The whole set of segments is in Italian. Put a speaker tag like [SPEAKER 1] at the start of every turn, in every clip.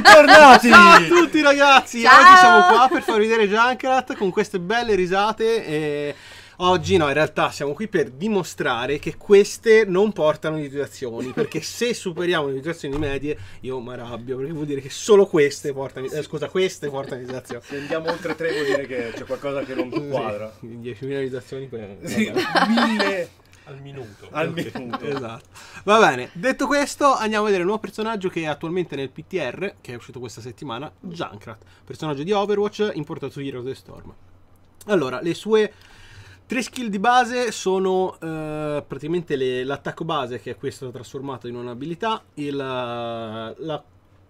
[SPEAKER 1] Bentornati! Ciao a
[SPEAKER 2] tutti ragazzi! Ciao. Oggi siamo qua per far vedere Junkrat con queste belle risate e... Oggi no, in realtà siamo qui per dimostrare che queste non portano liquidazioni, perché se superiamo le liquidazioni medie io mi arrabbio, perché vuol dire che solo queste portano, eh, scusa, queste portano liquidazioni. Se andiamo oltre tre vuol dire che c'è
[SPEAKER 1] qualcosa che non quadra. Sì, 10.000
[SPEAKER 2] liquidazioni per...
[SPEAKER 1] Sì, 1000... Al minuto. Al minuto. esatto.
[SPEAKER 2] Va bene, detto questo, andiamo a vedere il nuovo personaggio che è attualmente nel PTR, che è uscito questa settimana, Junkrat, personaggio di Overwatch importato su Heroes of the Storm. Allora, le sue Tre skill di base sono eh, praticamente le, l'attacco base, che è questo trasformato in un'abilità, la, la,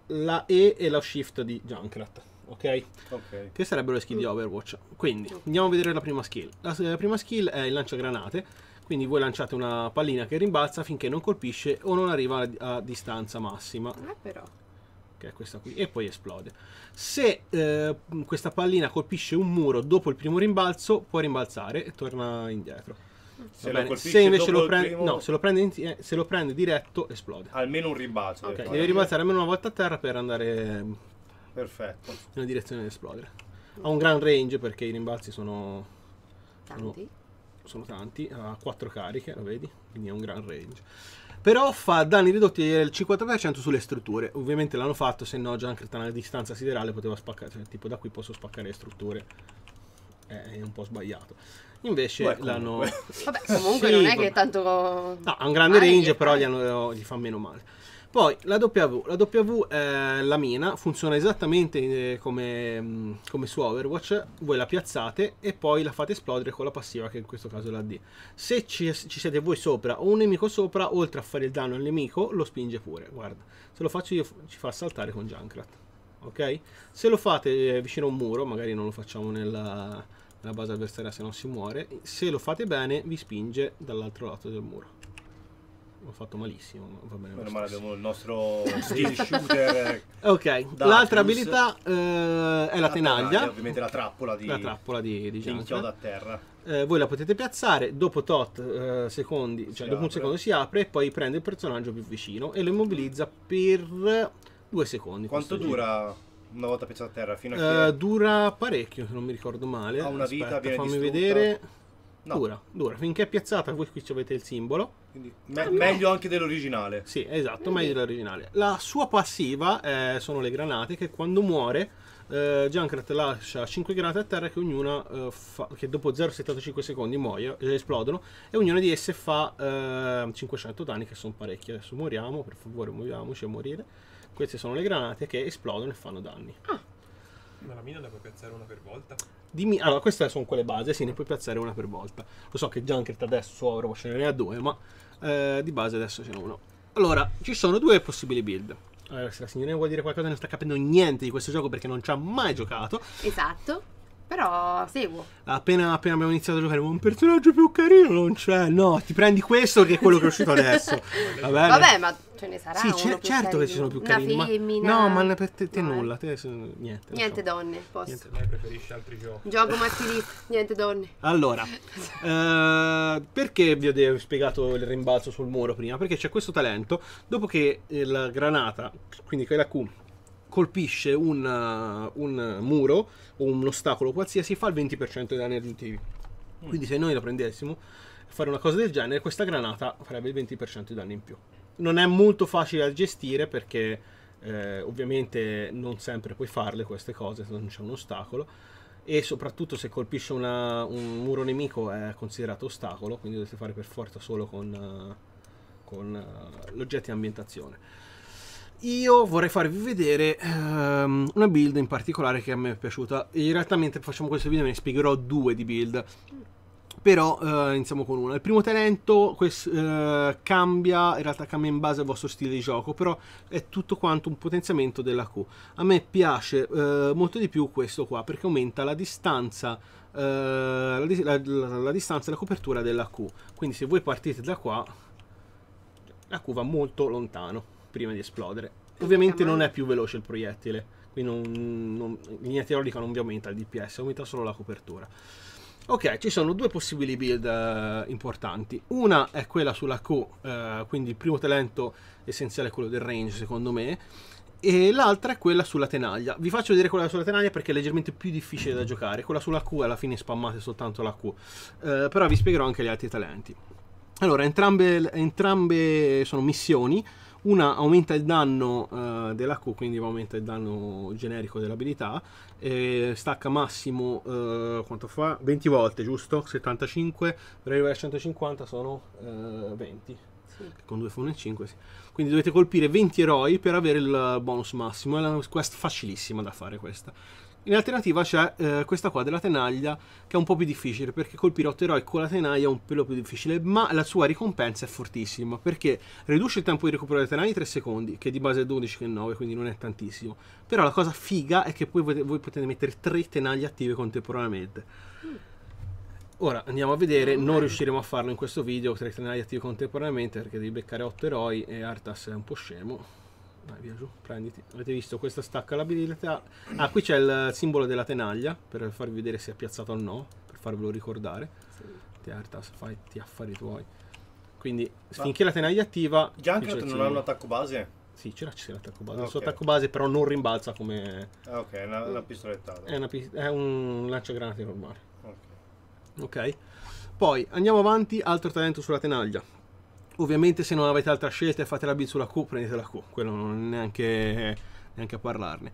[SPEAKER 2] la, E e la Shift di Junkrat. Okay? ok? Che sarebbero le skill di Overwatch. Quindi andiamo a vedere la prima skill. La, la prima skill è il lancia granate quindi voi lanciate una pallina che rimbalza finché non colpisce o non arriva a distanza massima. eh però. Che è questa qui, e poi esplode. Se eh, questa pallina colpisce un muro dopo il primo rimbalzo, può rimbalzare e torna indietro.
[SPEAKER 1] Se, se invece lo prende, primo... no, se
[SPEAKER 2] lo prende, in... Eh, se lo prende, diretto, esplode.
[SPEAKER 1] Almeno un rimbalzo. Ok, deve, rimbalzare
[SPEAKER 2] almeno una volta a terra per andare. Perfetto. Nella direzione di esplodere. Ha un gran range perché i rimbalzi sono. Tanti sono tanti, ha quattro cariche, lo vedi? Quindi è un gran range. Però fa danni ridotti del 50% sulle strutture. Ovviamente l'hanno fatto, se no già anche da distanza siderale poteva spaccare, cioè tipo da qui posso spaccare le strutture. Eh, è un po' sbagliato. Invece Beh, l'hanno... Vabbè, comunque sì, non è che tanto... No, ha un grande ah, range, però gli, hanno, gli fa meno male. Poi la W, la W è eh, la mina, funziona esattamente eh, come, mm, come, su Overwatch, voi la piazzate e poi la fate esplodere con la passiva che in questo caso è la D. Se ci, ci siete voi sopra o un nemico sopra, oltre a fare il danno al nemico, lo spinge pure, guarda. Se lo faccio io ci fa saltare con Junkrat, ok? Se lo fate eh, vicino a un muro, magari non lo facciamo nella, nella base avversaria se no si muore, se lo fate bene vi spinge dall'altro lato del muro ho fatto malissimo.
[SPEAKER 1] Va bene. Meno male abbiamo il nostro skill shooter. ok, l'altra abilità
[SPEAKER 2] eh, è la, la tenaglia. tenaglia. Ovviamente la trappola di, la trappola
[SPEAKER 1] di, di inchioda a terra.
[SPEAKER 2] Eh, voi la potete piazzare, dopo tot eh, secondi, cioè si cioè apre. un secondo si apre e poi prende il personaggio più vicino e lo immobilizza per due secondi. Quanto dura?
[SPEAKER 1] Giro una volta piazzata a terra fino a eh, che... Uh,
[SPEAKER 2] dura parecchio se non mi ricordo male ha una Aspetta, vita fammi distrutta. vedere
[SPEAKER 1] no. dura, dura
[SPEAKER 2] finché è piazzata voi qui avete il simbolo
[SPEAKER 1] quindi ah, me ah, meglio
[SPEAKER 2] anche dell'originale. Sì, esatto, meglio dell'originale. La sua passiva eh, sono le granate che quando muore eh, Junkrat lascia 5 granate a terra che ognuna eh, fa, che dopo 0,75 secondi muoiono, eh, esplodono e ognuna di esse fa eh, 500 danni che sono parecchi. Adesso moriamo, per favore, muoviamoci a morire. Queste sono le granate che esplodono e fanno danni. Ah. Ma la mina ne puoi piazzare una per volta? Dimmi, allora, queste sono quelle base, sì, ne puoi piazzare una per volta. Lo so che Junkert adesso avrò Overwatch ce ne ha due, ma eh, di base adesso ce n'è uno. Allora, ci sono due possibili build. Allora, se la signorina vuol dire qualcosa, non sta capendo niente di questo gioco perché non ci ha mai giocato. Esatto. Però seguo. Appena, appena abbiamo iniziato a giocare, un personaggio più carino non c'è. No, ti prendi questo che è quello che è uscito adesso. Vabbè, Vabbè ma ce ne sarà sì, ce, certo carino. che ci sono più carini. Una femmina. Ma, no, ma per te, te no. Eh. nulla, te, niente. Niente so. donne, posso. Niente,
[SPEAKER 1] lei preferisce altri giochi. Gioco
[SPEAKER 2] mattini, niente donne. Allora, eh, perché vi ho spiegato il rimbalzo sul muro prima? Perché c'è questo talento, dopo che eh, la granata, quindi quella Q, colpisce un, eh, un muro o un ostacolo qualsiasi, fa il 20% dei danni aggiuntivi. Mm. Quindi se noi la prendessimo fare una cosa del genere, questa granata farebbe il 20% di danni in più non è molto facile da gestire perché eh, ovviamente non sempre puoi farle queste cose se non c'è un ostacolo e soprattutto se colpisce una, un muro nemico è considerato ostacolo, quindi dovete fare per forza solo con, con uh, eh, l'oggetto di ambientazione. Io vorrei farvi vedere um, una build in particolare che a me è piaciuta. In realtà mentre facciamo questo video ne spiegherò due di build però eh, iniziamo con una. Il primo talento quest, eh, cambia, in realtà cambia in base al vostro stile di gioco, però è tutto quanto un potenziamento della Q. A me piace eh, molto di più questo qua, perché aumenta la distanza, eh, la, la, la, distanza e la copertura della Q. Quindi se voi partite da qua, la Q va molto lontano prima di esplodere. Ovviamente non è più veloce il proiettile, quindi non, non, in linea teorica non vi aumenta il DPS, aumenta solo la copertura. Ok, ci sono due possibili build eh, importanti. Una è quella sulla Q, eh, quindi il primo talento essenziale è quello del range, secondo me. E l'altra è quella sulla tenaglia. Vi faccio vedere quella sulla tenaglia perché è leggermente più difficile da giocare. Quella sulla Q alla fine spammate soltanto la Q. Eh, però vi spiegherò anche gli altri talenti. Allora, entrambe, entrambe sono missioni una aumenta il danno eh, della Q, quindi aumenta il danno generico dell'abilità, eh, stacca massimo eh, quanto fa? 20 volte, giusto? 75, per arrivare a 150 sono 20. Eh, sì. Con due fune e 5, sì. quindi dovete colpire 20 eroi per avere il bonus massimo. È una quest facilissima da fare questa. In alternativa c'è eh, questa qua della tenaglia che è un po' più difficile perché colpire 8 eroi con la tenaglia è un pelo più difficile ma la sua ricompensa è fortissima perché riduce il tempo di recupero delle tenaglia di 3 secondi che di base è 12 che 9 quindi non è tantissimo però la cosa figa è che poi voi, potete mettere 3 tenaglie attive contemporaneamente Ora andiamo a vedere, non riusciremo a farlo in questo video, tre tenaglie attive contemporaneamente perché devi beccare 8 eroi e Artas è un po' scemo Vai via giù, prenditi. Avete visto questa stacca l'abilità. Ah, qui c'è il simbolo della tenaglia per farvi vedere se è piazzato o no, per farvelo ricordare. Sì. Ti artas, fai ti affari tuoi. Quindi Ma ah. finché la tenaglia è attiva. Junkrat non ha un
[SPEAKER 1] attacco base? Sì, c'era c'è l'attacco base. Okay. Il suo attacco base però non rimbalza come. Ah, ok, è una, una pistolettata.
[SPEAKER 2] È, una, è un lanciagranate normale. Ok. Ok. Poi andiamo avanti, altro talento sulla tenaglia. Ovviamente se non avete altra scelta e fate la bid sulla Q, prendete la Q, quello non neanche, neanche a parlarne.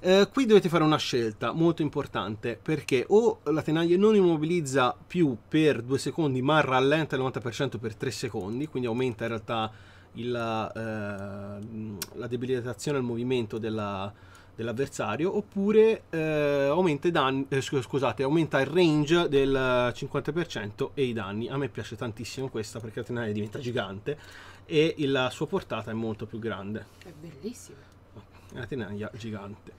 [SPEAKER 2] Eh, qui dovete fare una scelta molto importante perché o la tenaglia non immobilizza più per 2 secondi ma rallenta il 90% per 3 secondi, quindi aumenta in realtà il, eh, la debilitazione al movimento della, dell'avversario oppure eh, aumenta, danni, eh, scusate, aumenta, il range del 50% e i danni. A me piace tantissimo questa perché la tenaglia diventa gigante e la sua portata è molto più grande. È bellissima. È una tenaglia gigante.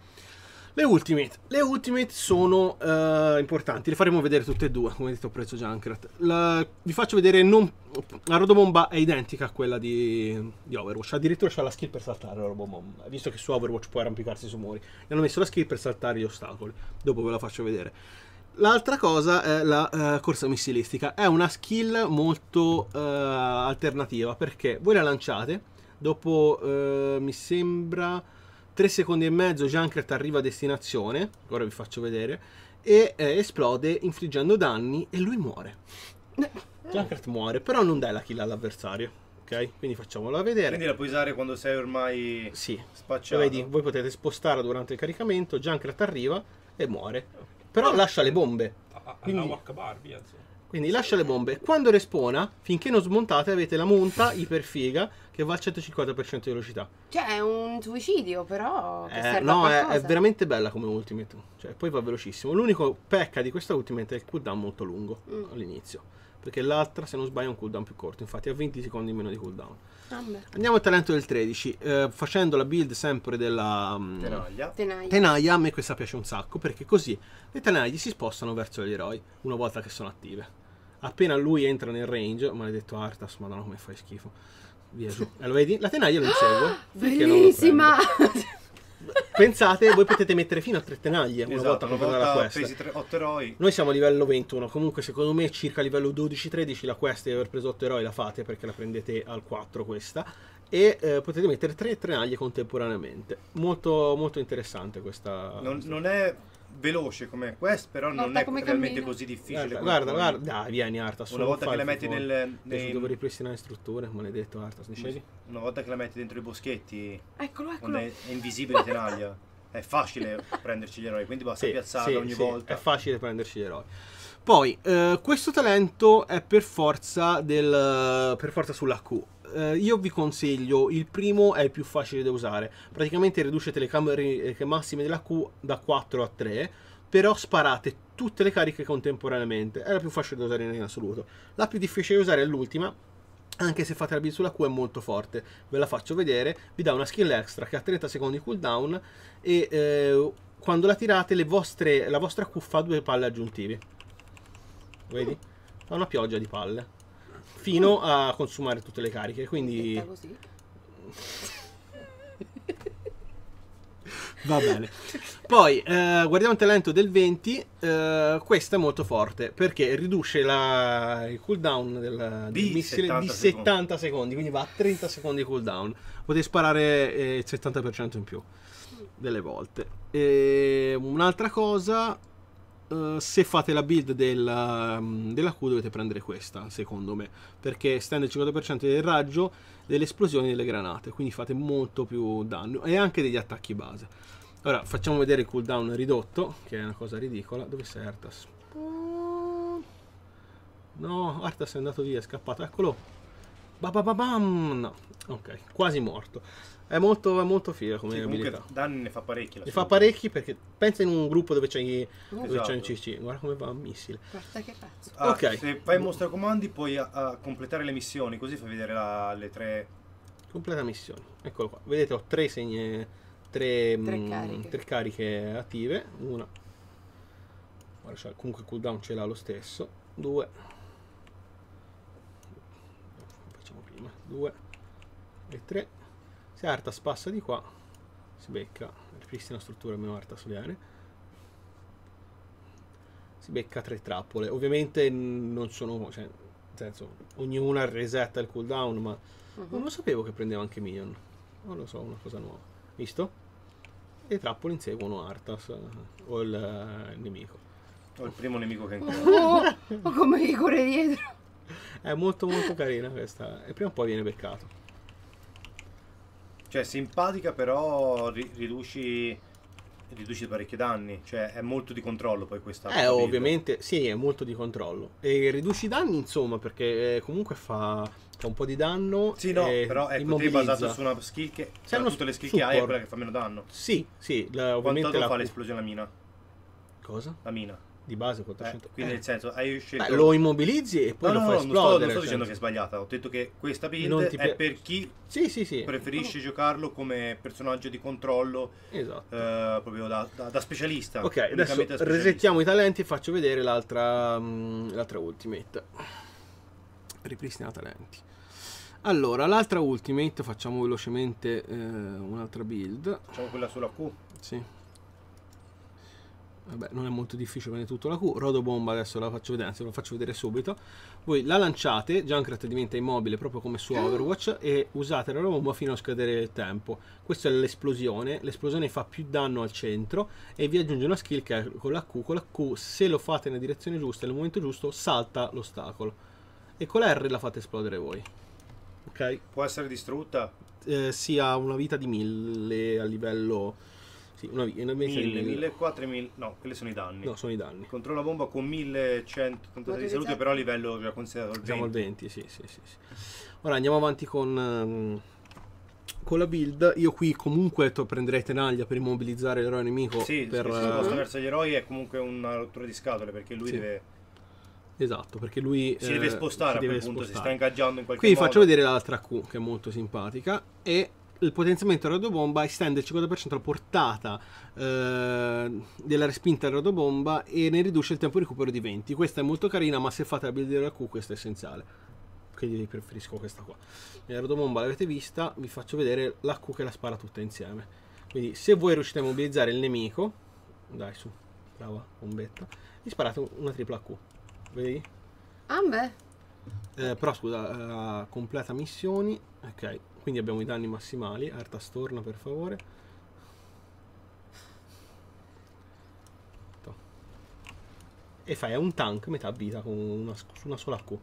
[SPEAKER 2] Le ultimate. Le ultimate sono uh, importanti, le faremo vedere tutte e due, come detto ho preso Junkrat. La, vi faccio vedere, non, la Robobomba è identica a quella di, di Overwatch, addirittura c'è la skill per saltare la Robobomba, visto che su Overwatch può arrampicarsi su muri. Gli hanno messo la skill per saltare gli ostacoli, dopo ve la faccio vedere. L'altra cosa è la uh, corsa missilistica, è una skill molto uh, alternativa, perché voi la lanciate, dopo mi sembra 3 secondi e mezzo Junkrat arriva a destinazione, ora vi faccio vedere, e eh, esplode infliggendo danni e lui muore. Eh, Junkrat muore, però non dai la kill all'avversario. Ok, quindi facciamola vedere. Quindi la puoi usare quando sei ormai sì. spacciato. Vedi, voi potete spostarla durante il caricamento, Junkrat arriva e muore. Però lascia le bombe. Ah, ah, quindi... a ah, Wackabar, via, insomma. Quindi lascia le bombe. Quando respona, finché non smontate, avete la monta iperfiga che va al 150% di velocità. Cioè, è un suicidio, però. Eh, no, è, è, veramente bella come ultimate. Cioè, poi va velocissimo. L'unico pecca di questa ultimate è il cooldown molto lungo mm. all'inizio. Perché l'altra, se non sbaglio, è un cooldown più corto. Infatti, ha 20 secondi in meno di cooldown. Ah, Andiamo al talento del 13. Eh, facendo la build sempre della um, tenaglia. tenaglia, a me questa piace un sacco. Perché così le tenaglie si spostano verso gli eroi una volta che sono attive. Appena lui entra nel range, maledetto Artas, madonna come fai schifo. Via giù. E eh, lo vedi? La tenaglia lo insegue. Ah,
[SPEAKER 1] bellissima!
[SPEAKER 2] Pensate, voi potete mettere fino a tre tenaglie una esatto, volta completata la quest.
[SPEAKER 1] Tre, 8 eroi.
[SPEAKER 2] Noi siamo a livello 21, comunque secondo me circa a livello 12-13 la quest di aver preso 8 eroi la fate perché la prendete al 4 questa e eh, potete mettere tre tenaglie contemporaneamente. Molto, molto interessante questa. Non,
[SPEAKER 1] questa. non è veloce come quest, però Arta non è realmente così difficile. Guarda, guarda, guarda, dai, vieni Arta. Una volta che la metti nel. nel... Devo ripristinare strutture, maledetto Arta. Scendi. Una volta che la metti dentro i boschetti. Eccolo, eccolo. È, è invisibile tenaglia. È facile prenderci gli eroi, quindi basta sì, piazzarla sì, ogni sì, volta. È facile prenderci gli eroi.
[SPEAKER 2] Poi, eh, questo talento è per forza, del, per forza sulla Q eh, io vi consiglio, il primo è il più facile da usare, praticamente riducete le camere eh, massime della Q da 4 a 3, però sparate tutte le cariche contemporaneamente, è la più facile da usare in assoluto. La più difficile da usare è l'ultima, anche se fate la build sulla Q è molto forte, ve la faccio vedere, vi dà una skill extra che ha 30 secondi cooldown e eh, quando la tirate vostre, la vostra Q fa due palle aggiuntive. Vedi? Fa una pioggia di palle fino a consumare tutte le cariche. Quindi. Così. Va bene. Poi eh, guardiamo il talento del 20. Eh, questa è molto forte perché riduce la, il cooldown del, del missile di 70 secondi. secondi. quindi va a 30 secondi di cooldown. Potete sparare eh, il 70% in più delle volte. E un'altra cosa eh, se fate la build del, um, della Q dovete prendere questa, secondo me, perché stende il 50% del raggio delle esplosioni delle granate, quindi fate molto più danno e anche degli attacchi base. Ora facciamo vedere il cooldown ridotto, che è una cosa ridicola. Dove sei Artas? No, Artas è andato via, è scappato, eccolo. Ba, ba, ba, bam! No, Ok, quasi morto. È molto, è molto fiera come sì, abilità.
[SPEAKER 1] Dan ne fa parecchi. Ne fa
[SPEAKER 2] parecchi perché pensa in un gruppo dove c'è, gli, oh, dove c'è esatto. un CC. Guarda come va un missile.
[SPEAKER 1] Guarda che cazzo. Ah, ok. Se fai mostra comandi puoi a, ah, a ah, completare le missioni, così fai vedere la, le tre. Completa missioni.
[SPEAKER 2] Eccolo qua. Vedete, ho tre segne. Tre, mm, tre, mh, cariche. tre cariche. attive. Una. Guarda, cioè, comunque il cooldown ce l'ha lo stesso. Due. Facciamo prima. Due e 3 se Artas passa di qua si becca ripristina struttura meno Artas ovviamente si becca tre trappole ovviamente non sono cioè, nel senso ognuna resetta il cooldown ma uh mhm. -huh. non lo sapevo che prendeva anche minion non lo so una cosa nuova visto? le trappole inseguono Artas eh, o il, eh, il nemico o il primo nemico che incontra oh, oh, oh, come gli corre dietro
[SPEAKER 1] è molto molto carina questa e prima o poi viene beccato cioè, simpatica, però ri riduci riduci parecchi danni, cioè è molto di controllo poi questa. Eh, build.
[SPEAKER 2] ovviamente, sì, è molto di controllo. E riduci i danni, insomma, perché eh, comunque fa, fa un po' di danno. Sì, no, però è ecco, basato su una
[SPEAKER 1] skill che se cioè, hanno tutte le skill support. che hai è quella che fa meno danno. Sì, sì, la, ovviamente Quanto la... fa l'esplosione la mina? Cosa? La mina di base 400 eh, quindi nel eh. senso hai scelto Beh, lo immobilizzi e poi no, lo fai no, esplodere non sto, non sto cioè, dicendo senso. che è sbagliata ho detto che questa build pi... è per chi sì, sì, sì. preferisce giocarlo come personaggio di controllo esatto. eh, proprio da, da, da, specialista ok adesso specialista. resettiamo
[SPEAKER 2] i talenti e faccio vedere l'altra mh, mm, l'altra ultimate ripristina talenti allora l'altra ultimate facciamo velocemente eh, un'altra build
[SPEAKER 1] facciamo quella sulla Q
[SPEAKER 2] sì Vabbè, non è molto difficile prendere tutto la Q. Rodobomba adesso la faccio vedere, anzi ve la faccio vedere subito. Voi la lanciate, Junkrat diventa immobile proprio come su Overwatch e usate la robomba fino a scadere il tempo. Questa è l'esplosione, l'esplosione fa più danno al centro e vi aggiunge una skill che è con la Q. Con la Q se lo fate nella direzione giusta, nel momento giusto, salta l'ostacolo. E con la R la fate esplodere voi.
[SPEAKER 1] Ok? Può essere distrutta?
[SPEAKER 2] Eh, si ha una vita di 1000 a livello sì, una, una messa 1000,
[SPEAKER 1] 1400, no, quelli sono i danni. No, sono i danni. Controlla bomba con 1186 di salute, però a livello già considerato il 20. Siamo al 20, sì, sì, sì, sì.
[SPEAKER 2] Ora andiamo avanti con, ehm, con la build. Io qui comunque prenderei tenaglia per immobilizzare l'eroe nemico. Sì, per, sì, uh, sì, eh, verso
[SPEAKER 1] gli eroi è comunque una rottura di scatole perché lui sì. deve...
[SPEAKER 2] Esatto, perché lui si deve eh, spostare si a quel punto, spostare. si sta ingaggiando in qualche Qui modo. Qui faccio vedere l'altra Q che è molto simpatica e il potenziamento della radiobomba estende il 50% la portata eh, della respinta della radiobomba e ne riduce il tempo di recupero di 20. Questa è molto carina, ma se fate la build della Q questa è essenziale. Quindi preferisco questa qua. La radiobomba l'avete vista, vi faccio vedere la Q che la spara tutta insieme. Quindi se voi riuscite a mobilizzare il nemico, dai su, brava bombetta, gli sparate una tripla Q. Vedi? Ambe. Ah, eh, però scusa, uh, completa missioni. Ok, quindi abbiamo i danni massimali Arta torna per favore ecco. e fai un tank metà vita con una, su una sola Q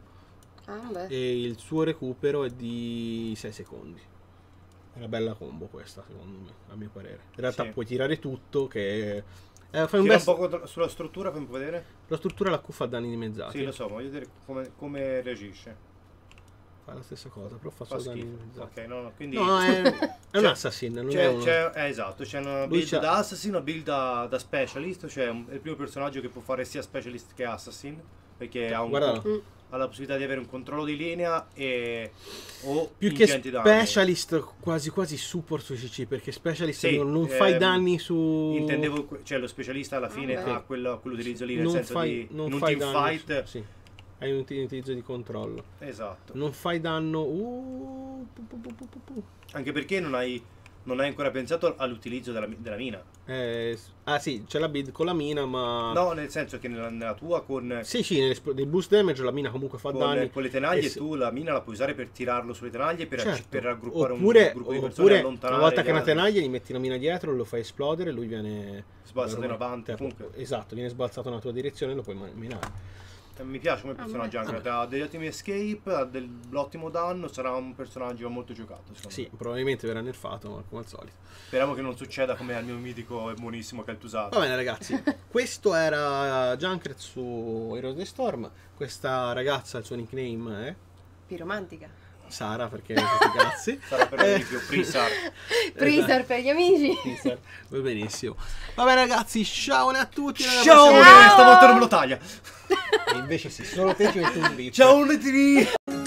[SPEAKER 2] ah, e il suo recupero è di 6 secondi è una bella combo questa secondo me a mio parere in realtà sì. puoi tirare tutto che
[SPEAKER 1] eh, fai un, best... un po' sulla struttura, fammi vedere.
[SPEAKER 2] La struttura la Q fa danni dimezzati. Sì, lo so,
[SPEAKER 1] voglio vedere come, come reagisce
[SPEAKER 2] fa la stessa cosa, però fa, fa schifo. Ok, no, quindi... No, è, è un cioè, assassin, non c'è, cioè, è uno... c'è, cioè,
[SPEAKER 1] eh, Esatto, c'è una build c'ha... da assassin, build da, da specialist, cioè un, è il primo personaggio che può fare sia specialist che assassin, perché ha, un, ha la possibilità di avere un controllo di linea e... o Più che specialist,
[SPEAKER 2] danni. quasi quasi support su CC, perché specialist sì, non, non ehm, fai danni su... Intendevo,
[SPEAKER 1] cioè lo specialista alla fine ah, ha quello, quell'utilizzo lì, nel non senso fai, di... Non, non fai team danni, fight... Su, sì hai un
[SPEAKER 2] utilizzo di controllo. Esatto. Non fai danno. Uh, pu, pu, pu,
[SPEAKER 1] Anche perché non hai, non hai, ancora pensato all'utilizzo della, della mina.
[SPEAKER 2] Eh, ah sì, c'è la bid con la mina, ma. No,
[SPEAKER 1] nel senso che nella, nella tua con.
[SPEAKER 2] Sì, sì, nel boost damage la mina comunque fa con, danni. Con le tenaglie e
[SPEAKER 1] tu la mina la puoi usare per tirarlo sulle tenaglie per, certo. per raggruppare oppure, un gruppo di persone oppure, allontanare. Una volta che una tenaglia
[SPEAKER 2] gli metti la mina dietro, lo fai esplodere, lui viene. Sbalzato in avanti. Comunque.
[SPEAKER 1] Esatto, viene sbalzato nella tua direzione e lo puoi minare. Eh, mi piace come ah, personaggio anche, ha degli ottimi escape, ha dell'ottimo danno, sarà un personaggio molto giocato. Sì, me.
[SPEAKER 2] probabilmente verrà nerfato come al solito.
[SPEAKER 1] Speriamo che non succeda come al mio mitico e buonissimo Caltusato. Va
[SPEAKER 2] bene ragazzi, questo era Junkrat su Heroes of the Storm, questa ragazza il suo nickname è... Piromantica. Sara perché questi cazzi. Sara per esempio, Prisar. Prisar per gli amici. Prisar. Va benissimo. Vabbè ragazzi, ciao a tutti. Ciao, prossima... stavolta non me lo
[SPEAKER 1] taglia. E invece sì, solo te ci metto un dito. Ciao, Letini.